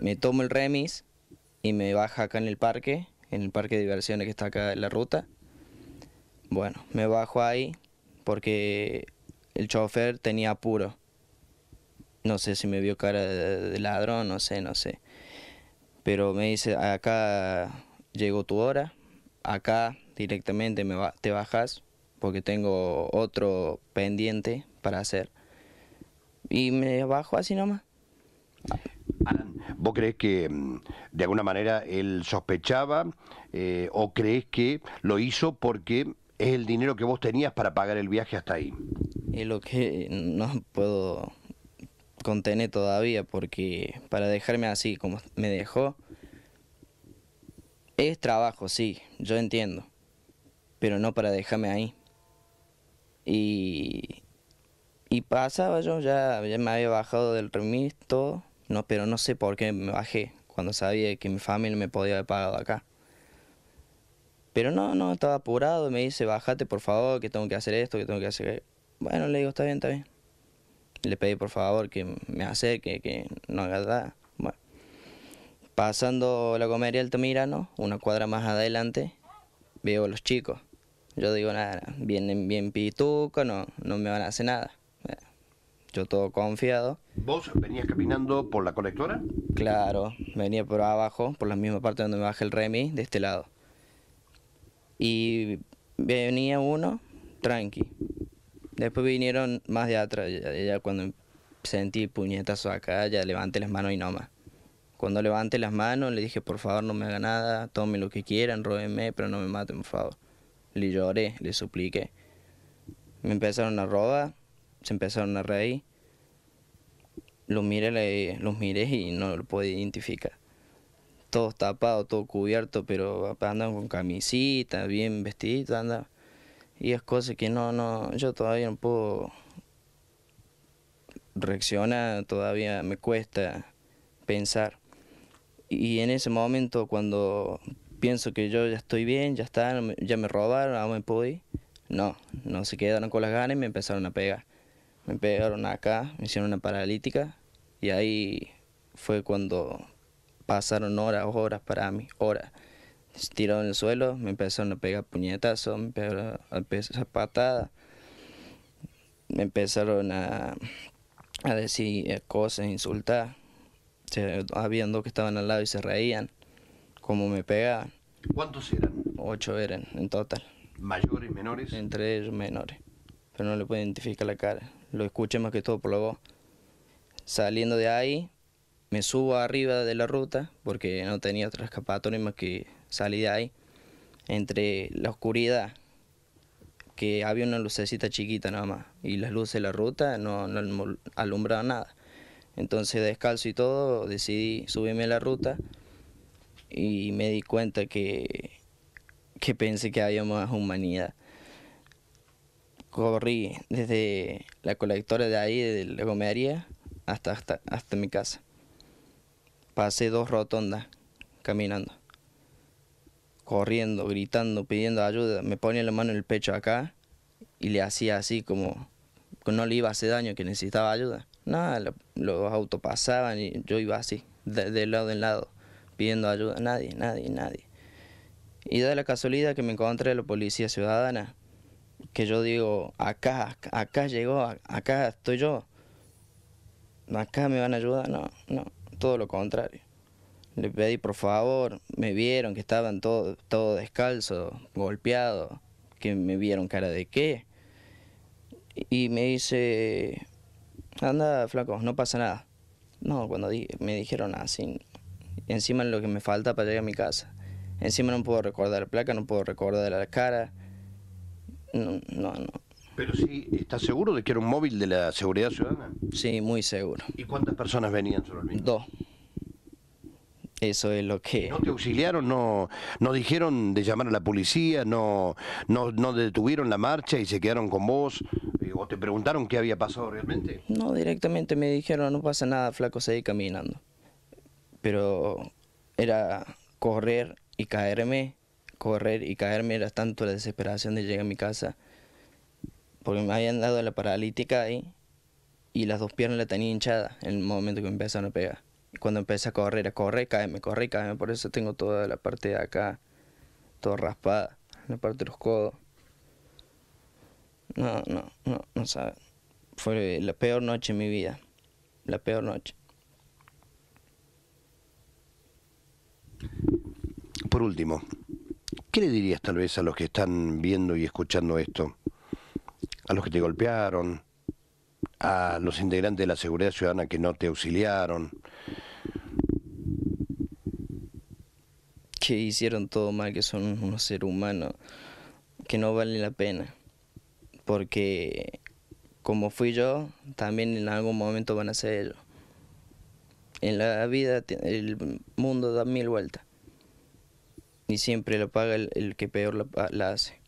me tomo el remis y me baja acá en el parque, en el parque de diversiones que está acá en la ruta. Bueno, me bajo ahí porque el chofer tenía apuro. No sé si me vio cara de, ladrón, no sé, no sé. Pero me dice, acá llegó tu hora, acá directamente me te bajas porque tengo otro pendiente para hacer. Y me bajo así nomás. Alan, ¿vos crees que mm, de alguna manera él sospechaba eh, o crees que lo hizo porque es el dinero que vos tenías para pagar el viaje hasta ahí? Es lo que no puedo contener todavía porque para dejarme así como me dejó es trabajo, sí, yo entiendo, pero no para dejarme ahí. Y, y pasaba yo, ya, ya me había bajado del remis, todo. No, pero no sé por qué me bajé cuando sabía que mi familia me podía haber pagado acá. Pero no, no, estaba apurado, me dice, bájate por favor, que tengo que hacer esto, que tengo que hacer... Bueno, le digo, está bien, está bien. Le pedí por favor que me acerque, que no haga nada. Bueno. Pasando la comedia Altamirano, una cuadra más adelante, veo los chicos. Yo digo, nada, vienen bien pituco, no, no me van a hacer nada yo todo confiado. ¿Vos venías caminando por la colectora? Claro, venía por abajo, por la misma parte donde me baja el remi, de este lado. Y venía uno, tranqui. Después vinieron más de atrás, ya, cuando sentí puñetazos puñetazo acá, ya levanté las manos y no más. Cuando levanté las manos le dije, por favor no me haga nada, Tome lo que quieran, róbenme, pero no me maten, por favor. Le lloré, le supliqué. Me empezaron a robar se empezaron a reír. Los miré, los y no lo pude identificar. Todos tapados, todo cubierto, pero andan con camisita, bien vestidos andan. Y es cosas que no, no, yo todavía no puedo reaccionar, todavía me cuesta pensar. Y en ese momento cuando pienso que yo ya estoy bien, ya está, ya me robaron, ahora me puedo ir. No, no se quedaron con las ganas y me empezaron a pegar me pegaron acá, me hicieron una paralítica y ahí fue cuando pasaron horas, horas para mí, horas. Tiraron en el suelo, me empezaron a pegar puñetazos, me empezaron a pegar patadas, me empezaron a, decir cosas, insultar. habían dos que estaban al lado y se reían, como me pegaban. ¿Cuántos eran? Ocho eran en total. ¿Mayores, menores? Entre ellos menores pero no le puedo identificar la cara. Lo escuché más que todo por la voz. Saliendo de ahí, me subo arriba de la ruta porque no tenía otra escapatoria más que salir de ahí. Entre la oscuridad, que había una lucecita chiquita nada más, y las luces de la ruta no, alumbraban nada. Entonces, descalzo y todo, decidí subirme a la ruta y me di cuenta que, que pensé que había más humanidad corrí desde la colectora de ahí, de la gomería, hasta, hasta, hasta mi casa. Pasé dos rotondas caminando, corriendo, gritando, pidiendo ayuda. Me ponía la mano en el pecho acá y le hacía así como no le iba a hacer daño, que necesitaba ayuda. Nada, los autos pasaban y yo iba así, de, de lado en lado, pidiendo ayuda. Nadie, nadie, nadie. Y da la casualidad que me encontré a la policía ciudadana que yo digo, acá, acá llegó, acá estoy yo, acá me van a ayudar, no, no, todo lo contrario. Le pedí por favor, me vieron que estaban todo, todo descalzo, golpeado, que me vieron cara de qué. Y me dice, anda flaco, no pasa nada. No, cuando me dijeron así, ah, encima lo que me falta para llegar a mi casa. Encima no puedo recordar la placa, no puedo recordar la cara, no, no, no. Pero sí, ¿estás seguro de que era un móvil de la seguridad ciudadana? Sí, muy seguro. ¿Y cuántas personas venían solamente? Dos. Eso es lo que... ¿No te auxiliaron? ¿No, no dijeron de llamar a la policía? ¿No, no, no detuvieron la marcha y se quedaron con vos? Eh, ¿O te preguntaron qué había pasado realmente? No, directamente me dijeron, no pasa nada, flaco, seguí caminando. Pero era correr y caerme correr y caerme era tanto la desesperación de llegar a mi casa, porque me habían dado la paralítica ahí y las dos piernas la tenía hinchada en el momento que me empezaron a pegar. cuando empecé a correr, a correr, caerme, correr, caerme, por eso tengo toda la parte de acá, todo raspada, la parte de los codos. No, no, no, no saben. Fue la peor noche de mi vida, la peor noche. Por último, ¿Qué le dirías tal vez a los que están viendo y escuchando esto? A los que te golpearon, a los integrantes de la seguridad ciudadana que no te auxiliaron. Que hicieron todo mal, que son unos seres humanos, que no vale la pena. Porque como fui yo, también en algún momento van a ser ellos. En la vida el mundo da mil vueltas ni siempre lo paga el, que peor la, la hace.